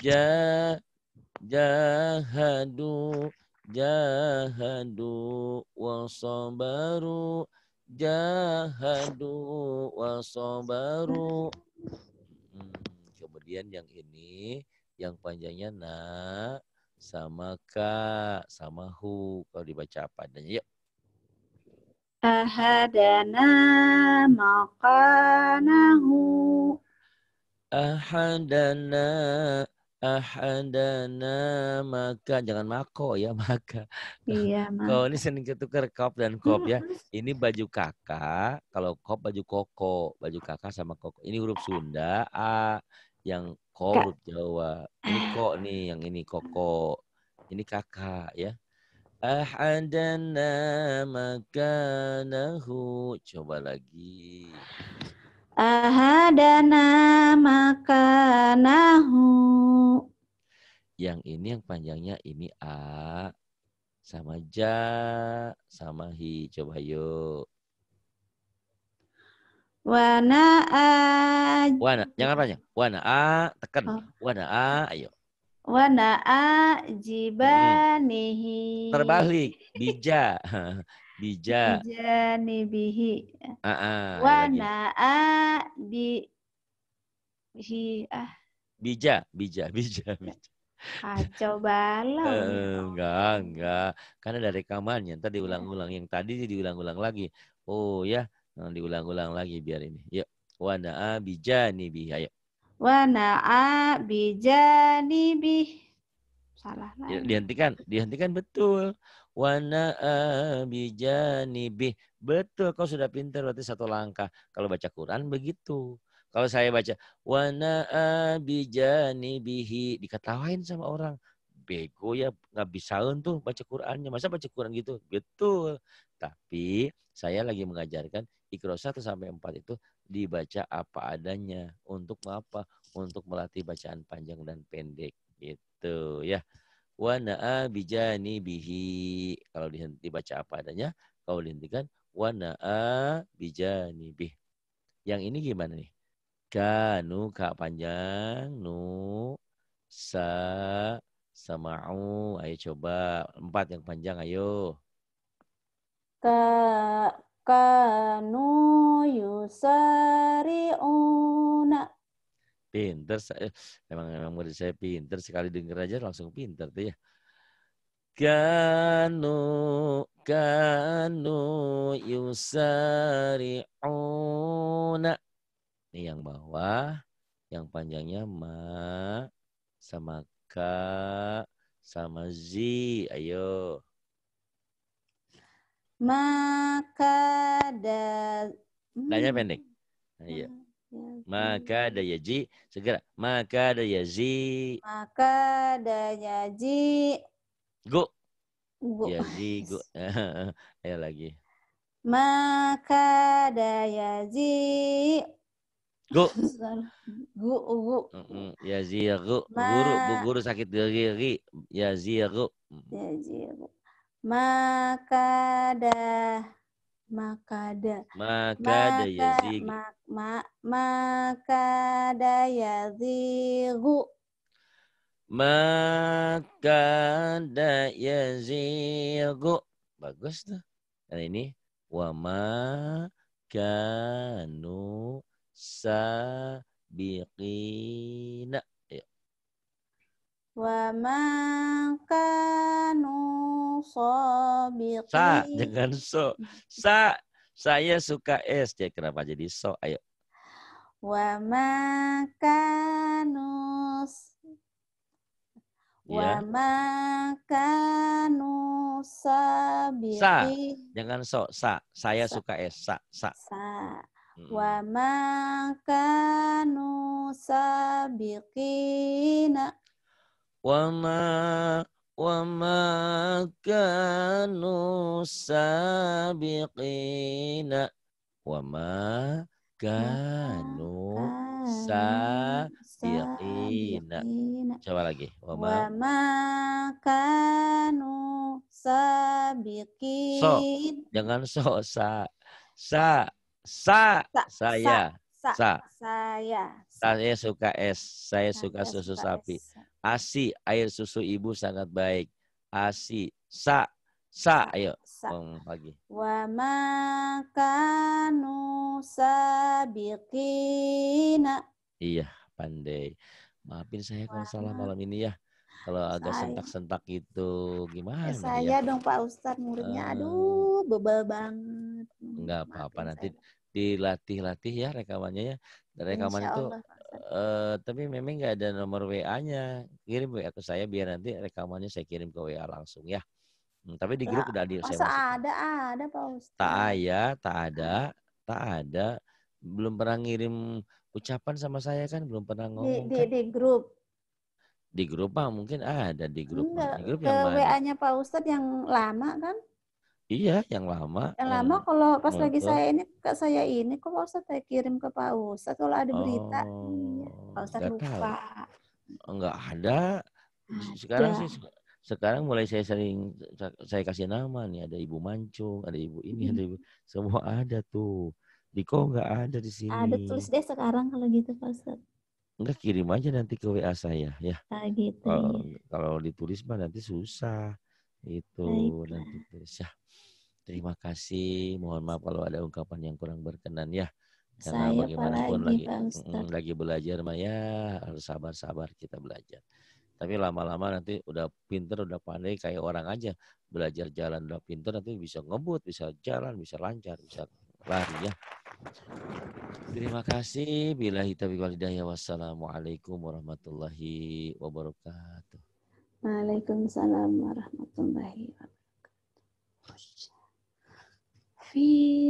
Ja jahadu jahadu wasabaru jahadu wasabaru hmm, kemudian yang ini yang panjangnya na sama ka sama hu kalau dibaca apa adanya yuk ahadana maqanahu ahadana ahadana maka jangan mako ya maka iya maka. kalau ini sering ketukar kop dan kop ya ini baju kakak kalau kop baju koko baju kakak sama koko ini huruf Sunda a yang ko huruf Jawa ini kok nih yang ini koko ini kakak ya ahadana nahu coba lagi ahadana makanahu. Yang ini yang panjangnya ini a sama ja sama hi coba yuk. Wana a. Wana, jangan panjang. Wana a, tekan. Oh. Wana a, ayo. Wana a jibanihi. Terbalik, bija. bija bihi uh -uh, wa na'a bi hi ah bija bija bija bija Kacau balau. enggak, enggak. Karena dari kamarnya. Tadi ulang ulang Yang tadi diulang-ulang lagi. Oh ya, nah, diulang-ulang lagi biar ini. Yuk. Wana'a bihi Ayo. Wana'a bihi Salah ya, lagi. dihentikan. Dihentikan betul. Wana abijani bijanibih. Betul, kau sudah pintar berarti satu langkah. Kalau baca Quran begitu. Kalau saya baca wana abijani bihi diketawain sama orang. Bego ya nggak bisa tuh baca Qurannya. Masa baca Quran gitu? Betul. Tapi saya lagi mengajarkan ikro satu sampai empat itu dibaca apa adanya. Untuk apa? Untuk melatih bacaan panjang dan pendek. Gitu ya wa na'a bihi Kalau baca apa adanya, kau lintikan wa na'a bihi Yang ini gimana nih? Kanu ka panjang nu sa sama'u. Ayo coba empat yang panjang ayo. Ka kanu yusari'una Pinter, memang eh, emang emang murid saya pinter sekali denger aja langsung pinter tuh ya. Kanu kanu yusari'una. Ini yang bawah, yang panjangnya ma sama ka sama zi. Ayo. Maka da. Tanya mm. pendek. Nah, iya. Maka yaji segera. Maka yaji. Maka yaji. Gu. Gu. Yaji gu. Ayo lagi. Maka Go. Gu. Gu. Ya, ya, gu. go. Ma... Guru. Bu guru sakit gigi. Yaji go. Maka dayaji makada makada yazigu mak, mak, makada yazigu makada yazigu bagus tuh dan nah, ini wa makanu sabiqina Wa makanu sobiqin. Sa, jangan so. Sa, saya suka es. Ya, kenapa jadi so? Ayo. Wa makanu ya. Wa iya. sabiqin. Sa, jangan so. Sa, saya sa. suka es. Sa, sa. Sa. Hmm. Wa sabiqina wama wama kanu sabiqina wama kanu sabiqina coba lagi wama, wama kanu sabiqina so jangan so sa sa sa, saya sa, saya saya suka es saya suka susu sapi Asi, air susu ibu sangat baik. Asi, sa, sa, ayo. Sa. Bang pagi. Wa makanu sabiqina. Iya, pandai. Maafin saya kalau salah malam ini ya. Kalau agak sentak-sentak gitu gimana ya, ya? Saya ya? dong Pak Ustadz muridnya. Uh, aduh, bebel banget. Enggak apa-apa nanti dilatih-latih ya rekamannya ya. Rekaman itu Uh, tapi memang nggak ada nomor WA-nya. Kirim WA ke saya biar nanti rekamannya saya kirim ke WA langsung ya. Hmm, tapi di grup ya, udah di saya ada ada Pak Ustaz. Tak ada, tak ada, tak ada. Belum pernah ngirim ucapan sama saya kan, belum pernah ngomong. Di di, kan? di grup. Di grup Pak mungkin ada di grup. Enggak, di grup ke WA-nya Pak Ustadz yang lama kan? Iya, yang lama. Yang eh, lama kalau pas oh, lagi saya ini kak saya ini kok Pak Ustadz saya kirim ke Pak Ustadz kalau ada berita. Iya, oh, hmm, Pak Ustadz lupa. Tahu. Enggak ada. Sekarang ada. sih sekarang mulai saya sering saya kasih nama nih ada Ibu Mancung, ada Ibu ini, hmm. ada Ibu semua ada tuh. Diko enggak ada di sini. Ada tulis deh sekarang kalau gitu Pak Ustadz. Enggak kirim aja nanti ke WA saya ya. Nah, gitu. Kalau, iya. kalau ditulis mah nanti susah. Itu nanti tulis ya. Terima kasih. Mohon maaf kalau ada ungkapan yang kurang berkenan ya. Karena Saya bagaimanapun lagi lagi, lagi belajar Maya harus sabar-sabar kita belajar. Tapi lama-lama nanti udah pinter, udah pandai kayak orang aja. Belajar jalan udah pinter nanti bisa ngebut, bisa jalan, bisa lancar, bisa lari ya. Terima kasih. Bila kita Wassalamualaikum warahmatullahi wabarakatuh. Waalaikumsalam warahmatullahi wabarakatuh. Hafiz